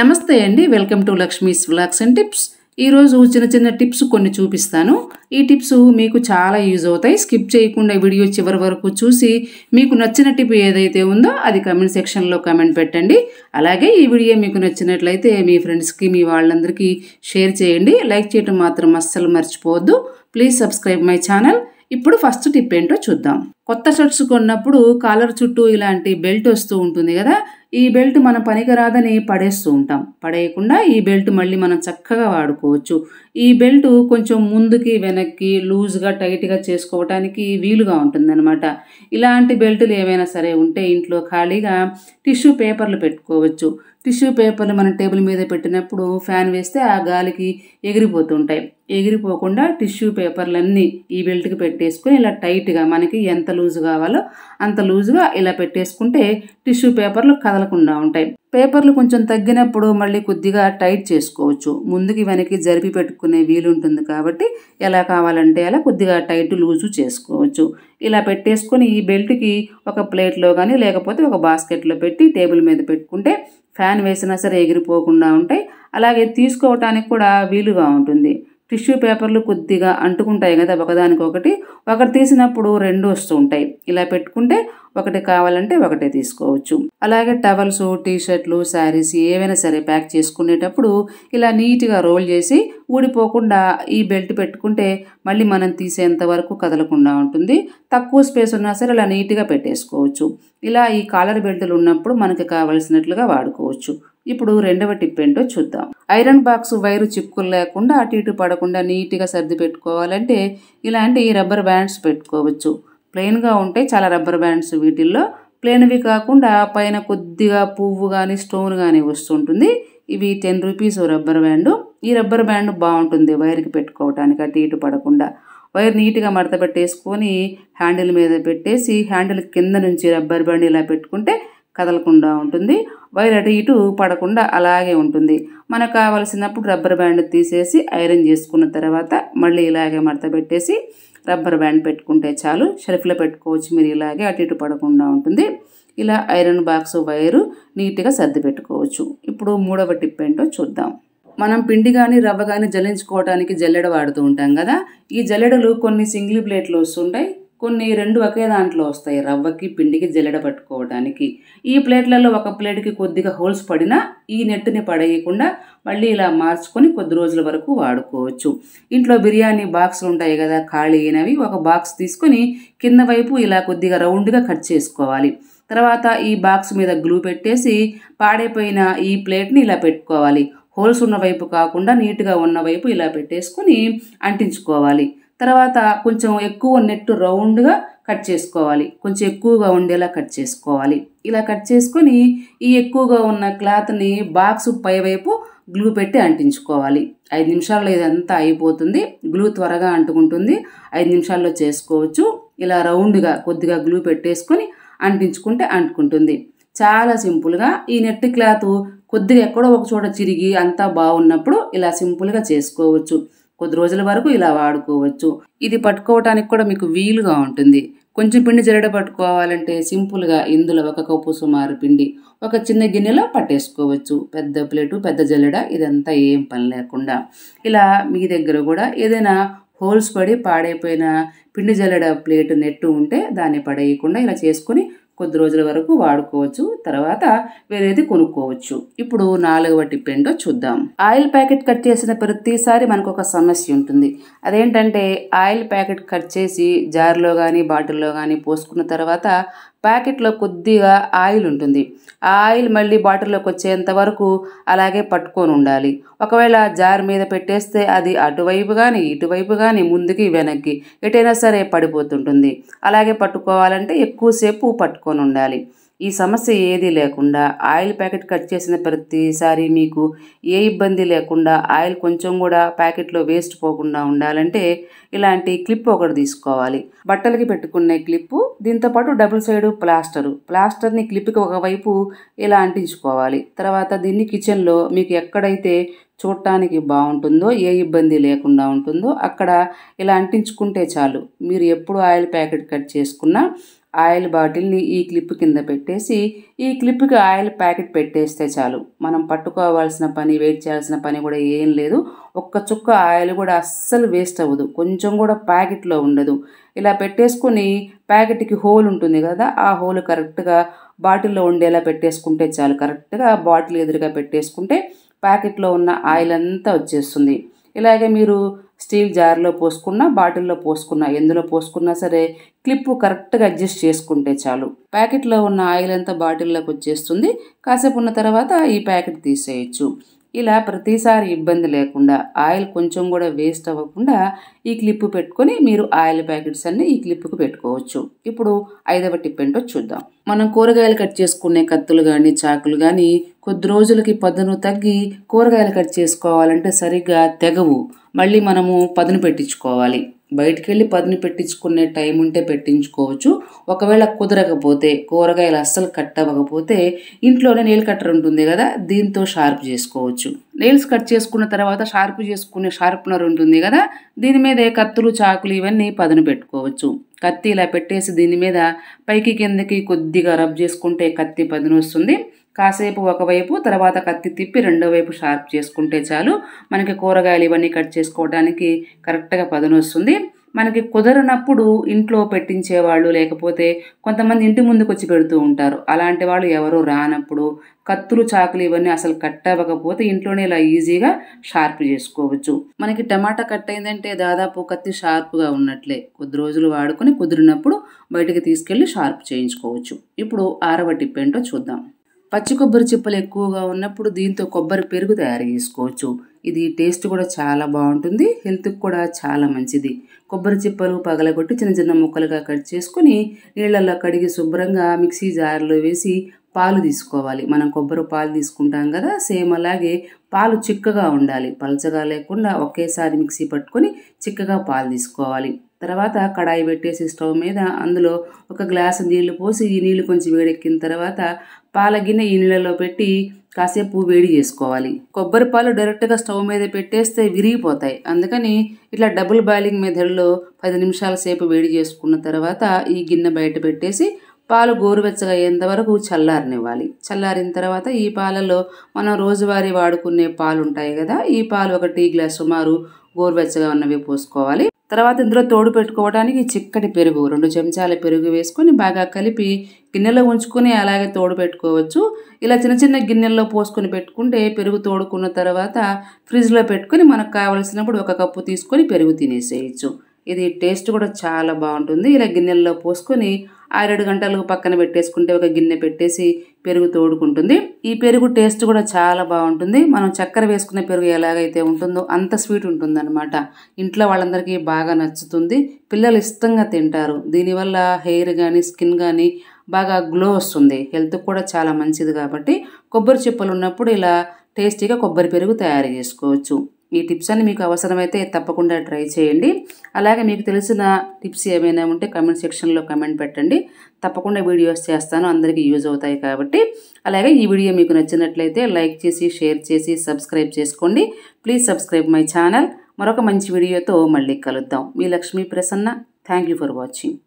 నమస్తే అండి welcome to Lakshmi's vlogs and tips ఈరోజు చిన్న చిన్న టిప్స్ కొన్ని చూపిస్తాను ఈ టిప్స్ మీకు చాలా యూజ్ అవుతాయి స్కిప్ చేయకుండా వీడియో చివరి వరకు చూసి మీకు నచ్చిన టిప్ ఏదైతే ఉందో అది కమెంట్ సెక్షన్లో కమెంట్ పెట్టండి అలాగే ఈ వీడియో మీకు నచ్చినట్లయితే మీ ఫ్రెండ్స్కి మీ వాళ్ళందరికీ షేర్ చేయండి లైక్ చేయడం మాత్రం అస్సలు మర్చిపోవద్దు ప్లీజ్ సబ్స్క్రైబ్ మై ఛానల్ ఇప్పుడు ఫస్ట్ టిప్ ఏంటో చూద్దాం కొత్త షర్ట్స్ కొన్నప్పుడు కాలర్ చుట్టూ ఇలాంటి బెల్ట్ వస్తూ ఉంటుంది కదా ఈ బెల్ట్ మన పనికిరాదని పడేస్తూ ఉంటాం పడేయకుండా ఈ బెల్ట్ మళ్ళీ మనం చక్కగా వాడుకోవచ్చు ఈ బెల్ట్ కొంచెం ముందుకి వెనక్కి లూజ్గా టైట్గా చేసుకోవటానికి వీలుగా ఉంటుందన్నమాట ఇలాంటి బెల్టులు ఏమైనా సరే ఉంటే ఇంట్లో ఖాళీగా టిష్యూ పేపర్లు పెట్టుకోవచ్చు టిష్యూ పేపర్లు మనం టేబుల్ మీద పెట్టినప్పుడు ఫ్యాన్ వేస్తే ఆ గాలికి ఎగిరిపోతుంటాయి ఎగిరిపోకుండా టిష్యూ పేపర్లన్నీ ఈ బెల్ట్కి పెట్టేసుకుని ఇలా టైట్గా మనకి ఎంత లూజ్ కావాలో అంత లూజుగా ఇలా పెట్టేసుకుంటే టిష్యూ పేపర్లు కదలకుండా ఉంటాయి పేపర్లు కొంచెం తగ్గినప్పుడు మళ్ళీ కొద్దిగా టైట్ చేసుకోవచ్చు ముందుకి వెనక్కి జరిపి పెట్టుకునే వీలుంటుంది కాబట్టి ఎలా కావాలంటే అలా కొద్దిగా టైట్ లూజు చేసుకోవచ్చు ఇలా పెట్టేసుకొని ఈ బెల్ట్కి ఒక ప్లేట్లో కానీ లేకపోతే ఒక బాస్కెట్లో పెట్టి టేబుల్ మీద పెట్టుకుంటే ఫ్యాన్ వేసినా సరే ఎగిరిపోకుండా ఉంటాయి అలాగే తీసుకోవటానికి కూడా వీలుగా ఉంటుంది టిష్యూ పేపర్లు కొద్దిగా అంటుకుంటాయి కదా ఒకదానికొకటి ఒకటి తీసినప్పుడు రెండు వస్తూ ఉంటాయి ఇలా పెట్టుకుంటే ఒకటి కావాలంటే ఒకటే తీసుకోవచ్చు అలాగే టవల్స్ టీషర్ట్లు శారీస్ ఏవైనా సరే ప్యాక్ చేసుకునేటప్పుడు ఇలా నీట్గా రోల్ చేసి ఊడిపోకుండా ఈ బెల్ట్ పెట్టుకుంటే మళ్ళీ మనం తీసేంత వరకు కదలకుండా ఉంటుంది తక్కువ స్పేస్ ఉన్నా సరే ఇలా నీట్గా పెట్టేసుకోవచ్చు ఇలా ఈ కాలర్ బెల్టులు ఉన్నప్పుడు మనకి కావలసినట్లుగా వాడుకోవచ్చు ఇప్పుడు రెండవ టిప్ ఏంటో చూద్దాం ఐరన్ బాక్స్ వైరు చిక్కులు లేకుండా అటు ఇటు పడకుండా నీట్గా సర్ది పెట్టుకోవాలంటే ఇలాంటి రబ్బర్ బ్యాండ్స్ పెట్టుకోవచ్చు ప్లెయిన్గా ఉంటే చాలా రబ్బర్ బ్యాండ్స్ వీటిల్లో ప్లెయిన్వి కాకుండా పైన కొద్దిగా పువ్వు కానీ స్టోన్ కానీ వస్తుంటుంది ఇవి టెన్ రూపీస్ రబ్బర్ బ్యాండు ఈ రబ్బర్ బ్యాండ్ బాగుంటుంది వైర్కి పెట్టుకోవడానికి అటు ఇటు పడకుండా వైర్ నీట్గా మడత పెట్టేసుకొని హ్యాండిల్ మీద పెట్టేసి హ్యాండిల్ కింద నుంచి రబ్బర్ బ్యాండ్ ఇలా పెట్టుకుంటే కదలకుండా ఉంటుంది వైర్ అటు ఇటు పడకుండా అలాగే ఉంటుంది మనకు కావలసినప్పుడు రబ్బర్ బ్యాండ్ తీసేసి ఐరన్ చేసుకున్న తర్వాత మళ్ళీ ఇలాగే మడత పెట్టేసి రబ్బర్ బ్యాండ్ పెట్టుకుంటే చాలు షెల్ఫ్లో పెట్టుకోవచ్చు మీరు ఇలాగే అటు ఇటు పడకుండా ఉంటుంది ఇలా ఐరన్ బాక్స్ వైరు నీట్గా సర్ది పెట్టుకోవచ్చు ఇప్పుడు మూడవ టిప్ ఏంటో చూద్దాం మనం పిండి కానీ రవ్వ కానీ జల్లించుకోవడానికి జల్లెడ వాడుతూ ఉంటాం కదా ఈ జల్లెడలు కొన్ని సింగిల్ ప్లేట్లు వస్తుంటాయి కొన్ని రెండు ఒకే దాంట్లో వస్తాయి రవ్వకి పిండికి జల్లెడ పట్టుకోవడానికి ఈ ప్లేట్లలో ఒక ప్లేట్కి కొద్దిగా హోల్స్ పడినా ఈ నెట్టుని పడేయకుండా మళ్ళీ ఇలా మార్చుకొని కొద్ది రోజుల వరకు వాడుకోవచ్చు ఇంట్లో బిర్యానీ బాక్సులు ఉంటాయి కదా ఖాళీ అయినవి ఒక బాక్స్ తీసుకొని కింద వైపు ఇలా కొద్దిగా రౌండ్గా కట్ చేసుకోవాలి తర్వాత ఈ బాక్స్ మీద గ్లూ పెట్టేసి పాడైపోయిన ఈ ప్లేట్ని ఇలా పెట్టుకోవాలి హోల్స్ ఉన్న వైపు కాకుండా నీట్గా ఉన్న వైపు ఇలా పెట్టేసుకొని అంటించుకోవాలి తర్వాత కొంచెం ఎక్కువ నెట్ రౌండ్గా కట్ చేసుకోవాలి కొంచెం ఎక్కువగా ఉండేలా కట్ చేసుకోవాలి ఇలా కట్ చేసుకొని ఈ ఎక్కువగా ఉన్న క్లాత్ని బాక్స్ పైవైపు గ్లూ పెట్టి అంటించుకోవాలి ఐదు నిమిషాల్లో ఇదంతా అయిపోతుంది గ్లూ త్వరగా అంటుకుంటుంది ఐదు నిమిషాల్లో చేసుకోవచ్చు ఇలా రౌండ్గా కొద్దిగా గ్లూ పెట్టేసుకొని అంటించుకుంటే అంటుకుంటుంది చాలా సింపుల్గా ఈ నెట్ క్లాత్ కొద్దిగా ఎక్కడో ఒక చోట చిరిగి అంతా బాగున్నప్పుడు ఇలా సింపుల్గా చేసుకోవచ్చు కొద్ది రోజుల వరకు ఇలా వాడుకోవచ్చు ఇది పట్టుకోవటానికి కూడా మీకు వీలుగా ఉంటుంది కొంచెం పిండి జరడ పట్టుకోవాలంటే సింపుల్గా ఇందులో ఒక కప్పు సుమారు పిండి ఒక చిన్న గిన్నెలో పట్టేసుకోవచ్చు పెద్ద ప్లేటు పెద్ద జల్లెడ ఇదంతా ఏం పని లేకుండా ఇలా మీ దగ్గర కూడా ఏదైనా హోల్స్ పడి పాడైపోయిన పిండి జల్లెడ ప్లేటు నెట్టు ఉంటే దాన్ని పడేయకుండా ఇలా చేసుకుని కొద్ది రోజుల వరకు వాడుకోవచ్చు తర్వాత వేరేది కొనుక్కోవచ్చు ఇప్పుడు నాలుగవ టిప్ ఏంటో చూద్దాం ఆయిల్ ప్యాకెట్ కట్ చేసిన ప్రతిసారి మనకు ఒక సమస్య ఉంటుంది అదేంటంటే ఆయిల్ ప్యాకెట్ కట్ చేసి జార్లో కానీ బాటిల్లో కానీ పోసుకున్న తర్వాత ప్యాకెట్లో కొద్దిగా ఆయిల్ ఉంటుంది ఆ ఆయిల్ మళ్ళీ బాటిల్లోకి వచ్చేంత వరకు అలాగే పట్టుకొని ఉండాలి ఒకవేళ జార్ మీద పెట్టేస్తే అది అటువైపు కానీ ఇటువైపు కానీ ముందుకి వెనక్కి ఎటైనా సరే పడిపోతుంటుంది అలాగే పట్టుకోవాలంటే ఎక్కువసేపు పట్టుకొని ఉండాలి ఈ సమస్య ఏది లేకుండా ఆయిల్ ప్యాకెట్ కట్ చేసిన ప్రతిసారి మీకు ఏ ఇబ్బంది లేకుండా ఆయిల్ కొంచెం కూడా ప్యాకెట్లో వేస్ట్ పోకుండా ఉండాలంటే ఇలాంటి క్లిప్ ఒకటి తీసుకోవాలి బట్టలకి పెట్టుకునే క్లిప్పు దీంతోపాటు డబుల్ సైడ్ ప్లాస్టరు ప్లాస్టర్ని క్లిప్కి ఒకవైపు ఇలా అంటించుకోవాలి తర్వాత దీన్ని కిచెన్లో మీకు ఎక్కడైతే చూడటానికి బాగుంటుందో ఏ ఇబ్బంది లేకుండా ఉంటుందో అక్కడ ఇలా అంటించుకుంటే చాలు మీరు ఎప్పుడు ఆయిల్ ప్యాకెట్ కట్ చేసుకున్నా ఆయిల్ బాటిల్ని ఈ క్లిప్ కింద పెట్టేసి ఈ క్లిప్కి ఆయిల్ ప్యాకెట్ పెట్టేస్తే చాలు మనం పట్టుకోవాల్సిన పని వెయిట్ చేయాల్సిన పని కూడా ఏం లేదు ఒక్క చుక్క ఆయిల్ కూడా అస్సలు వేస్ట్ అవ్వదు కొంచెం కూడా ప్యాకెట్లో ఉండదు ఇలా పెట్టేసుకొని ప్యాకెట్కి హోల్ ఉంటుంది కదా ఆ హోల్ కరెక్ట్గా బాటిల్లో ఉండేలా పెట్టేసుకుంటే చాలు కరెక్ట్గా బాటిల్ ఎదురుగా పెట్టేసుకుంటే ప్యాకెట్లో ఉన్న ఆయిల్ అంతా వచ్చేస్తుంది ఇలాగే మీరు స్టీల్ జార్లో పోసుకున్నా బాటిల్లో పోసుకున్నా ఎందులో పోసుకున్నా సరే క్లిప్పు కరెక్ట్గా అడ్జస్ట్ చేసుకుంటే చాలు ప్యాకెట్లో ఉన్న ఆయిల్ అంతా బాటిల్లోకి వచ్చేస్తుంది కాసేపు ఉన్న తర్వాత ఈ ప్యాకెట్ తీసేయచ్చు ఇలా ప్రతిసారి ఇబ్బంది లేకుండా ఆయిల్ కొంచెం కూడా వేస్ట్ అవ్వకుండా ఈ క్లిప్పు పెట్టుకొని మీరు ఆయిల్ ప్యాకెట్స్ అన్నీ ఈ క్లిప్పుకు పెట్టుకోవచ్చు ఇప్పుడు ఐదవ టిప్ ఏంటో చూద్దాం మనం కూరగాయలు కట్ చేసుకునే కత్తులు కానీ చాకులు కానీ కొద్ది రోజులకి పదును తగ్గి కూరగాయలు కట్ చేసుకోవాలంటే సరిగ్గా తెగవు మళ్ళీ మనము పదును పెట్టించుకోవాలి బయటికి వెళ్ళి పదును పెట్టించుకునే టైం ఉంటే పెట్టించుకోవచ్చు ఒకవేళ కుదరకపోతే కూరగాయలు అస్సలు కట్ అవ్వకపోతే ఇంట్లోనే నెయిల్ కట్టర్ ఉంటుంది కదా దీంతో షార్ప్ చేసుకోవచ్చు నెయిల్స్ కట్ చేసుకున్న తర్వాత షార్ప్ చేసుకునే షార్ప్నర్ ఉంటుంది కదా దీని మీద కత్తులు చాకులు ఇవన్నీ పదును పెట్టుకోవచ్చు కత్తి ఇలా పెట్టేసి దీని మీద పైకి కిందకి కొద్దిగా రబ్ చేసుకుంటే కత్తి పదును వస్తుంది కాసేపు ఒకవైపు తర్వాత కత్తి తిప్పి రెండో వైపు షార్ప్ చేసుకుంటే చాలు మనకి కూరగాయలు ఇవన్నీ కట్ చేసుకోవడానికి కరెక్ట్గా పదనొస్తుంది మనకి కుదరనప్పుడు ఇంట్లో పెట్టించేవాళ్ళు లేకపోతే కొంతమంది ఇంటి ముందుకు వచ్చి పెడుతూ ఉంటారు అలాంటి వాళ్ళు ఎవరు రానప్పుడు కత్తులు చాకులు ఇవన్నీ అసలు కట్ అవ్వకపోతే ఇంట్లోనే ఇలా ఈజీగా షార్ప్ చేసుకోవచ్చు మనకి టమాటా కట్ అయిందంటే దాదాపు కత్తి షార్ప్గా ఉన్నట్లే కొద్ది రోజులు వాడుకొని కుదిరినప్పుడు బయటకు తీసుకెళ్ళి షార్ప్ చేయించుకోవచ్చు ఇప్పుడు ఆరవ టిప్ ఏంటో చూద్దాం పచ్చి కొబ్బరి చిప్పలు ఎక్కువగా ఉన్నప్పుడు దీంతో కొబ్బరి పెరుగు తయారు చేసుకోవచ్చు ఇది టేస్ట్ కూడా చాలా బాగుంటుంది హెల్త్కి కూడా చాలా మంచిది కొబ్బరి చిప్పలు పగలగొట్టి చిన్న చిన్న ముక్కలుగా కట్ చేసుకుని నీళ్ళల్లో కడిగి శుభ్రంగా మిక్సీ జార్లో వేసి పాలు తీసుకోవాలి మనం కొబ్బరి పాలు తీసుకుంటాం కదా సేమ్ అలాగే పాలు చిక్కగా ఉండాలి పలచగా లేకుండా ఒకేసారి మిక్సీ పట్టుకొని చిక్కగా పాలు తీసుకోవాలి తర్వాత కడాయి పెట్టేసి స్టవ్ మీద అందులో ఒక గ్లాసు నీళ్లు పోసి ఈ నీళ్లు కొంచెం వేడెక్కిన తర్వాత పాల గిన్నె ఈ నీళ్ళలో పెట్టి కాసేపు వేడి చేసుకోవాలి కొబ్బరి పాలు డైరెక్ట్గా స్టవ్ మీద పెట్టేస్తే విరిగిపోతాయి అందుకని ఇట్లా డబుల్ బాయిలింగ్ మెథడ్లో పది నిమిషాల సేపు వేడి చేసుకున్న తర్వాత ఈ గిన్నె బయట పెట్టేసి పాలు గోరువెచ్చగా అయ్యేంతవరకు చల్లారనివ్వాలి చల్లారిన తర్వాత ఈ పాలలో మనం రోజువారీ వాడుకునే పాలు ఉంటాయి కదా ఈ పాలు ఒక టీ గ్లాస్ సుమారు గోరువెచ్చగా ఉన్నవి పోసుకోవాలి తర్వాత ఇందులో తోడు పెట్టుకోవడానికి చిక్కటి పెరుగు రెండు చెంచాల పెరుగు వేసుకొని బాగా కలిపి గిన్నెలో ఉంచుకొని అలాగే తోడు పెట్టుకోవచ్చు ఇలా చిన్న చిన్న గిన్నెల్లో పోసుకొని పెట్టుకుంటే పెరుగు తోడుకున్న తర్వాత ఫ్రిడ్జ్లో పెట్టుకొని మనకు కావలసినప్పుడు ఒక కప్పు తీసుకొని పెరుగు తినేసేయచ్చు ఇది టేస్ట్ కూడా చాలా బాగుంటుంది ఇలా గిన్నెల్లో పోసుకొని ఆరేడు గంటలకు పక్కన పెట్టేసుకుంటే ఒక గిన్నె పెట్టేసి పెరుగు తోడుకుంటుంది ఈ పెరుగు టేస్ట్ కూడా చాలా బాగుంటుంది మనం చక్కెర వేసుకున్న పెరుగు ఎలాగైతే ఉంటుందో అంత స్వీట్ ఉంటుందన్నమాట ఇంట్లో వాళ్ళందరికీ బాగా నచ్చుతుంది పిల్లలు ఇష్టంగా తింటారు దీనివల్ల హెయిర్ కానీ స్కిన్ కానీ బాగా గ్లో వస్తుంది హెల్త్ కూడా చాలా మంచిది కాబట్టి కొబ్బరి చిప్పలు ఉన్నప్పుడు ఇలా టేస్టీగా కొబ్బరి పెరుగు తయారు చేసుకోవచ్చు ఈ టిప్స్ అన్ని మీకు అవసరమైతే తప్పకుండా ట్రై చేయండి అలాగే మీకు తెలిసిన టిప్స్ ఏమైనా ఉంటే కమెంట్ సెక్షన్లో కమెంట్ పెట్టండి తప్పకుండా వీడియోస్ చేస్తాను అందరికీ యూజ్ అవుతాయి కాబట్టి అలాగే ఈ వీడియో మీకు నచ్చినట్లయితే లైక్ చేసి షేర్ చేసి సబ్స్క్రైబ్ చేసుకోండి ప్లీజ్ సబ్స్క్రైబ్ మై ఛానల్ మరొక మంచి వీడియోతో మళ్ళీ కలుద్దాం మీ Lakshmi Prasanna thank for watching